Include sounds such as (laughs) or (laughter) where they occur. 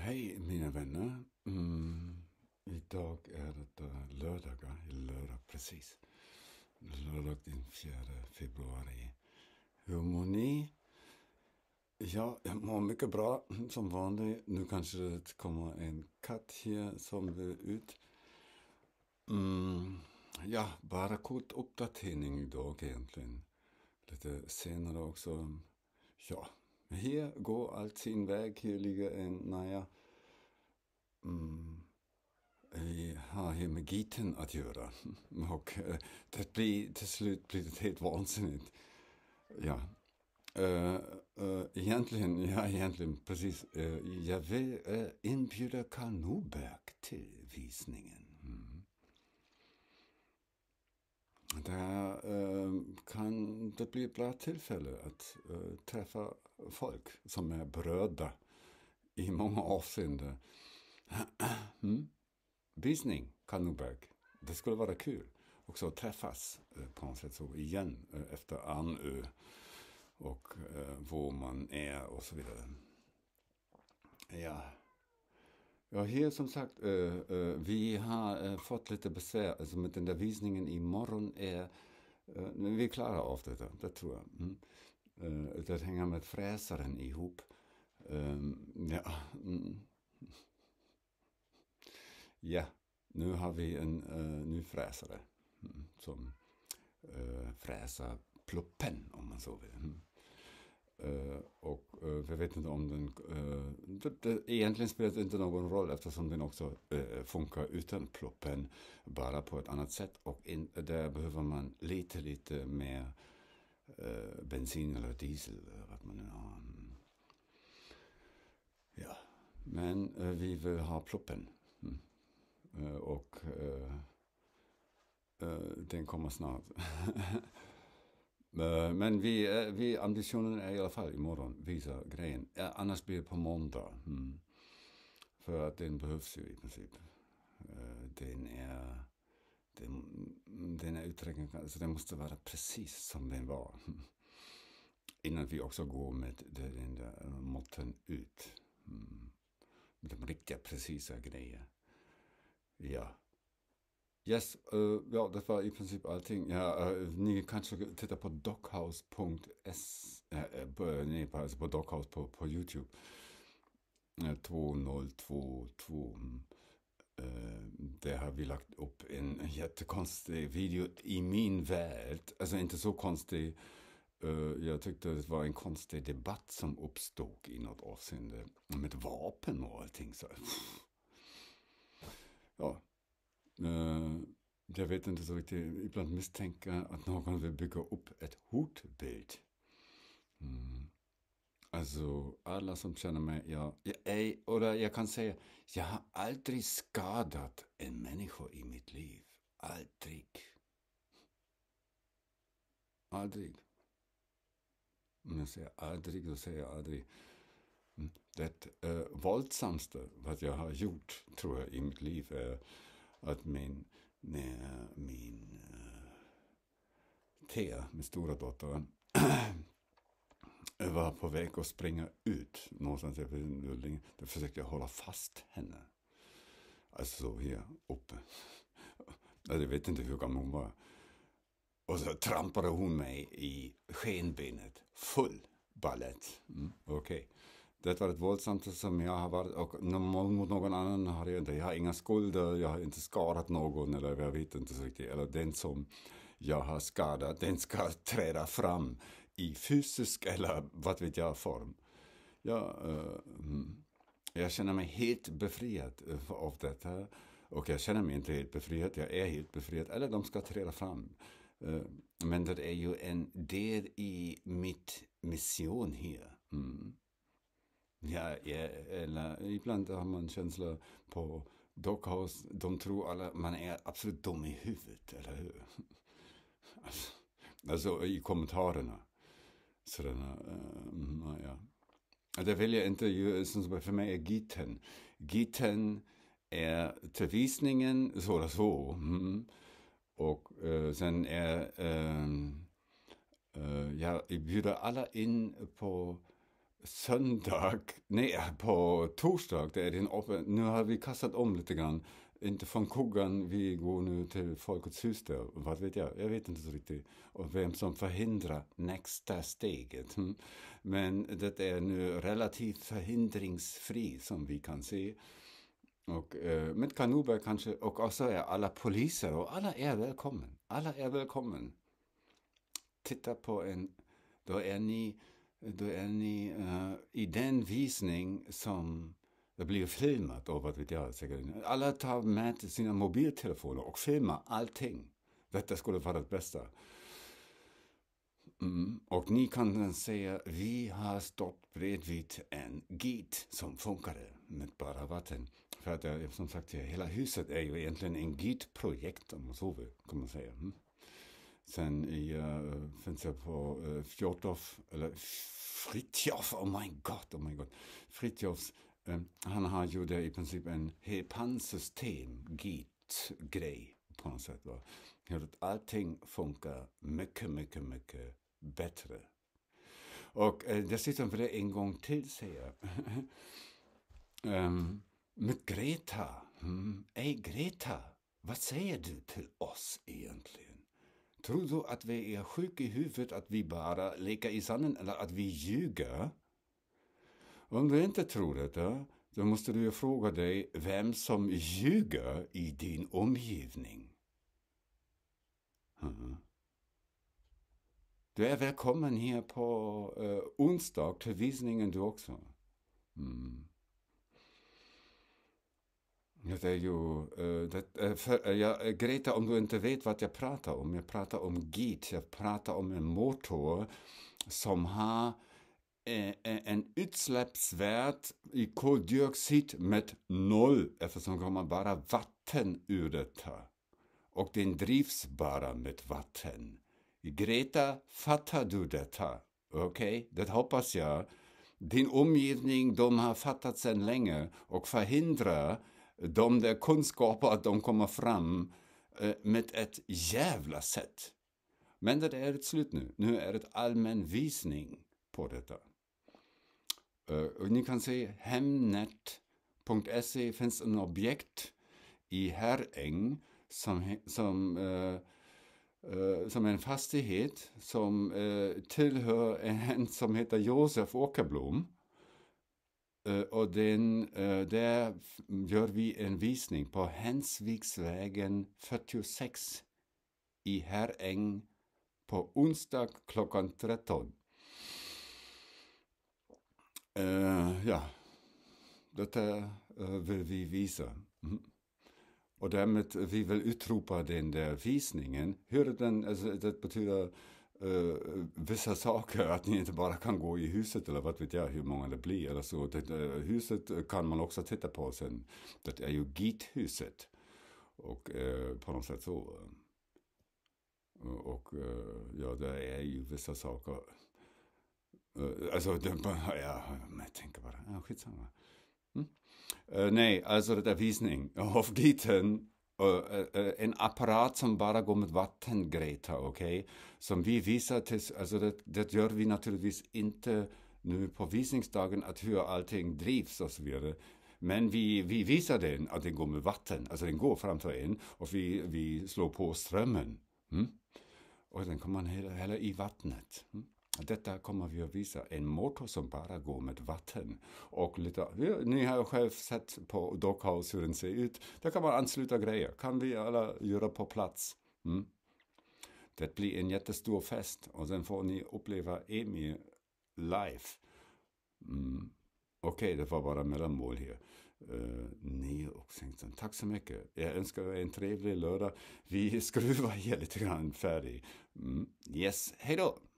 Hej mina vänner. Mm, idag är det lördag, lördag precis. Lördag den 4 februari. Hur mår ni? Ja, jag mår mycket bra som vanligt. Nu kanske det kommer en katt här som vill ut. Mm, ja, bara kort uppdatering idag egentligen. Lite senare också. Ja, Hier går allt sin väg, hier ligger en, naja, mm, vi øh, har här med giten att göra. (laughs) Och øh, det blir, till slut blir det helt vansinnigt. Ja. Uh, uh, egentligen, ja egentligen, precis. Uh, jag vill uh, inbjuda Karl Norberg till visningen. Mm. Där kan det bli ett bra tillfälle att äh, träffa folk som är berörda i många avseenden. (clears throat) Mm. Visning, Kanuberg. Det skulle vara kul också att träffas äh, på något sätt så igen äh, efter Anö och var man är och så vidare. Ja. Ja, här som sagt, vi har fått lite besvär. Alltså med den där visningen imorgon är Eh, men vi klarar av detta, det tror jag. Mm. Det eh, hänger med fräsaren ihop. Ehm, ja. Mm. ja, nu har vi en eh, ny fräsare mm, som fräser pluppen, om man så vill. Mm. Eh, och eh, jag vet inte om den... Eh, egentligen spelar det inte någon roll eftersom den också funkar utan ploppen, bara på ett annat sätt. Och där behöver man lite, lite mer bensin eller diesel, vad man nu har. Mm. Ja, men vi vill ha ploppen. Mm. Och den kommer snart. (laughs) Eh, men vi, eh, vi, ambitionen är i alla fall imorgon visa grejen. Annars blir det på måndag. Mm. För att den behövs ju i princip. Eh, den är, den, den är uträknad, så alltså den måste vara precis som den var. (laughs) Innan vi också går med den där måtten ut. Mm. De riktiga precisa grejerna. Ja. Yes, äh, ja, das war i princip allting. Ja, äh, ni kanske tittar på dockhouse.s, äh, eh, nej, alltså på dockhouse på, på Youtube. 2022. Där har vi lagt upp en jättekonstig video i min värld. Alltså inte så konstig. Jag tyckte det var en konstig debatt som uppstod i något avseende. Med vapen och allting. Så. Ja, eh, jag vet inte så riktigt, ibland misstänka att någon vill bygga upp ett hotbild. Mm. Alltså, alla som känner mig, jag, jag ej, eller jag kan säga, jag har aldrig skadat en människa i mitt liv. Aldrig. Aldrig. Om jag säger aldrig, då säger jag aldrig. Mm. Det äh, eh, våldsamste vad jag har gjort, tror jag, i mitt liv är att min, när min uh, eh, Thea, min stora dotter, (clears throat) var på väg att springa ut någonstans i Huddinge. Då försökte jag hålla fast henne. Alltså här uppe. Jag vet inte hur gammal hon var. Och så trampade hon mig i skenbenet. Full ballett. Mm, Okej. Okay det var ett våldsamt som jag har varit och mot någon annan har jag inte. Jag har inga skulder, jag har inte skadat någon eller jag vet inte riktigt. Eller den som jag har skadat, den ska träda fram i fysisk eller vad vet jag form. Jag, uh, eh, mm. jag känner mig helt befriad av detta. Och jag känner mig inte helt befriad, jag är helt befriad. Eller de ska träda fram. Uh, men det är ju en del i mitt mission här Ja, ja, eller ibland har man känslor på Dockhaus. De tror alla man är absolut dum i huvudet, eller hur? (laughs) Alltså, alltså i kommentarerna. Sådana, uh, ja. Det vill jag inte, för mig är Giten. Giten är till visningen så eller så. Mm. Och uh, sen är, uh, uh, jag bjuder alla in på söndag, nej på torsdag, det är den öppen. Nu har vi kastat om lite grann. Inte från kuggan, vi går nu till Folkets hus där. Vad vet jag? Jag vet inte så riktigt. Och vem som förhindrar nästa steget. Hm. Men det är nu relativt förhindringsfri som vi kan se. Och, eh, med Kanuba kanske, och också är alla poliser och alla är välkomna. Alla är välkomna. Titta på en, då är ni då är ni uh, i den visning som det blir filmat och vad vet jag. Säkert. Alla tar med sina mobiltelefoner och filmar allting. Detta skulle vara det bästa. Mm. Och ni kan säga, vi har stått bredvid en git som funkade med bara vatten. För att som sagt, hela huset är ju egentligen en gitprojekt om man så vill, kan man säga. Mm. Sen i, uh, finns jag på uh, eh, Fjortof, eller Fritjof, oh my god, oh my god. Fritjofs, um, eh, han har gjort i princip en pannsystem git grej på något sätt. Va? Allting funkar mycket, mycket, mycket bättre. Och uh, dessutom, för det en gång till säger jag. um, (laughs) men Greta, mm, ej Greta, vad säger du till oss egentligen? Tror du att vi är sjuka i huvudet, att vi bara leker i sanden eller att vi ljuger? Om du inte tror detta, då måste du fråga dig vem som ljuger i din omgivning. Mm. Du är välkommen här på uh, onsdag till visningen du också. Mm. Jo, det, eh, eh, för, eh, jag, Greta, om du inte vet vad jag pratar om, jag pratar om git, jag pratar om en motor som har en utsläppsvärd i koldioxid med noll eftersom man bara vatten ur detta. Och den drivs bara med vatten. Greta, fattar du detta? Okej, okay? det hoppas jag. Din omgivning, de har fattat sedan länge och förhindrar de där kunskaperna, att de kommer fram eh, med ett jävla sätt. Men det är ett slut nu. Nu är det allmän visning på detta. Eh, och ni kan se hemnet.se finns en objekt i Herräng som, som, eh, som en fastighet som tillhör en som heter Josef Åkerblom. Eh, och den, eh, där gör vi en visning på Hensviksvägen 46 i Herräng på onsdag klockan 13. Eh, ja, detta vill vi visa. Mhm. Och därmed, vi vill utropa den där visningen. Hur den, alltså, det betyder uh, vissa saker, att ni inte bara kan gå i huset eller vad vet jag hur många det blir eller så. Det, uh, huset kan man också titta på sen. Det är ju GIT-huset. Och uh, på något sätt så. Och ja, det är ju vissa saker. Alltså, det, (laughs) ja, men jag tänker bara, ja, skitsamma. Mm. nej, alltså det där visning av GITen Eh, eh, en apparat som bara går med vattengräta, okej? Okay? Som vi visar, till, alltså det, det gör vi naturligtvis inte nu på visningsdagen, att hur allting drivs och så vidare. Men vi, vi visar den att den går med vatten, alltså den går framför en och vi, vi slår på strömmen. Mm? Och den kan man hälla, hälla i vattnet. Mm? Detta kommer vi att visa, en motor som bara går med vatten. Och lite, ni har ju själv sett på Dockhaus hur den ser ut. Där kan man ansluta grejer, kan vi alla göra på plats. Mm. Det blir en jättestor fest och sen får ni uppleva EMI live. Mm. Okej, okay, det var bara mellanmål här. Uh, och Oxington, tack så mycket. Jag önskar er en trevlig lördag. Vi skruvar här lite grann färdig. Mm. Yes, hej då!